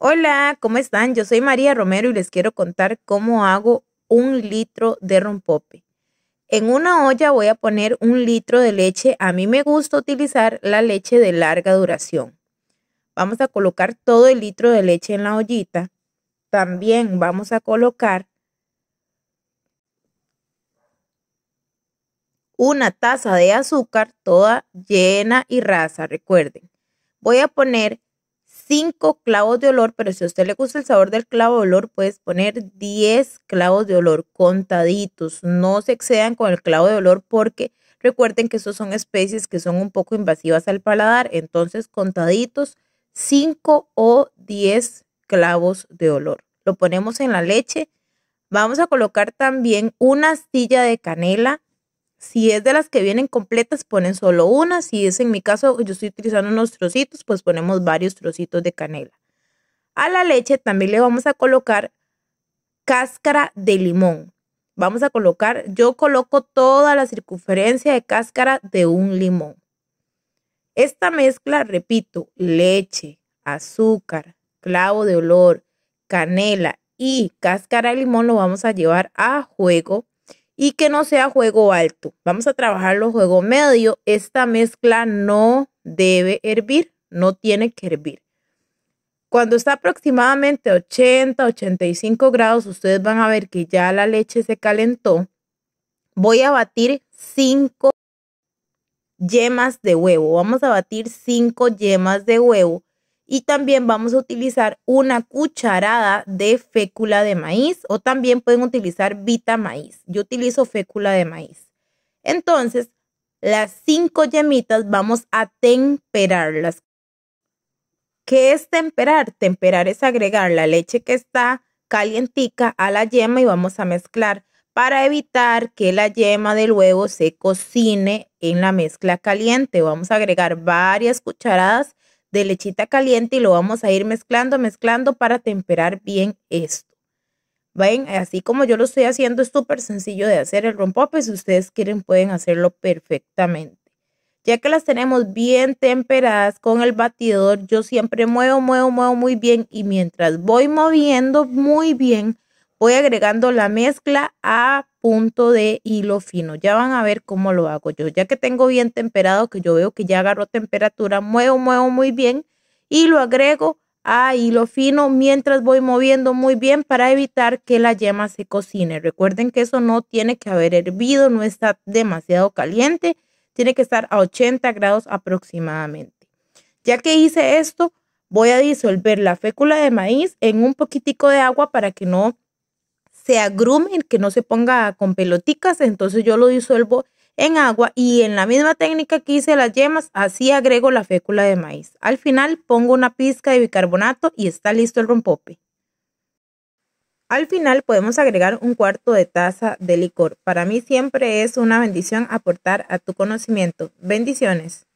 Hola, ¿cómo están? Yo soy María Romero y les quiero contar cómo hago un litro de rompope. En una olla voy a poner un litro de leche. A mí me gusta utilizar la leche de larga duración. Vamos a colocar todo el litro de leche en la ollita. También vamos a colocar una taza de azúcar toda llena y rasa, recuerden. Voy a poner 5 clavos de olor, pero si a usted le gusta el sabor del clavo de olor, puedes poner 10 clavos de olor contaditos. No se excedan con el clavo de olor porque recuerden que esos son especies que son un poco invasivas al paladar. Entonces, contaditos 5 o 10 clavos de olor. Lo ponemos en la leche. Vamos a colocar también una astilla de canela, si es de las que vienen completas, ponen solo una. Si es en mi caso, yo estoy utilizando unos trocitos, pues ponemos varios trocitos de canela. A la leche también le vamos a colocar cáscara de limón. Vamos a colocar, yo coloco toda la circunferencia de cáscara de un limón. Esta mezcla, repito, leche, azúcar, clavo de olor, canela y cáscara de limón lo vamos a llevar a juego y que no sea juego alto. Vamos a trabajar los juego medio. Esta mezcla no debe hervir, no tiene que hervir. Cuando está aproximadamente 80, 85 grados, ustedes van a ver que ya la leche se calentó. Voy a batir 5 yemas de huevo. Vamos a batir 5 yemas de huevo y también vamos a utilizar una cucharada de fécula de maíz o también pueden utilizar vita maíz. Yo utilizo fécula de maíz. Entonces, las cinco yemitas vamos a temperarlas. ¿Qué es temperar? Temperar es agregar la leche que está calientica a la yema y vamos a mezclar para evitar que la yema del huevo se cocine en la mezcla caliente. Vamos a agregar varias cucharadas de lechita caliente y lo vamos a ir mezclando, mezclando para temperar bien esto. ¿Ven? Así como yo lo estoy haciendo, es súper sencillo de hacer el rompope. Si ustedes quieren, pueden hacerlo perfectamente. Ya que las tenemos bien temperadas con el batidor, yo siempre muevo, muevo, muevo muy bien. Y mientras voy moviendo muy bien, voy agregando la mezcla a punto de hilo fino. Ya van a ver cómo lo hago yo. Ya que tengo bien temperado, que yo veo que ya agarró temperatura, muevo, muevo muy bien y lo agrego a hilo fino mientras voy moviendo muy bien para evitar que la yema se cocine. Recuerden que eso no tiene que haber hervido, no está demasiado caliente, tiene que estar a 80 grados aproximadamente. Ya que hice esto, voy a disolver la fécula de maíz en un poquitico de agua para que no se agrume, que no se ponga con peloticas, entonces yo lo disuelvo en agua y en la misma técnica que hice las yemas, así agrego la fécula de maíz. Al final pongo una pizca de bicarbonato y está listo el rompope. Al final podemos agregar un cuarto de taza de licor. Para mí siempre es una bendición aportar a tu conocimiento. Bendiciones.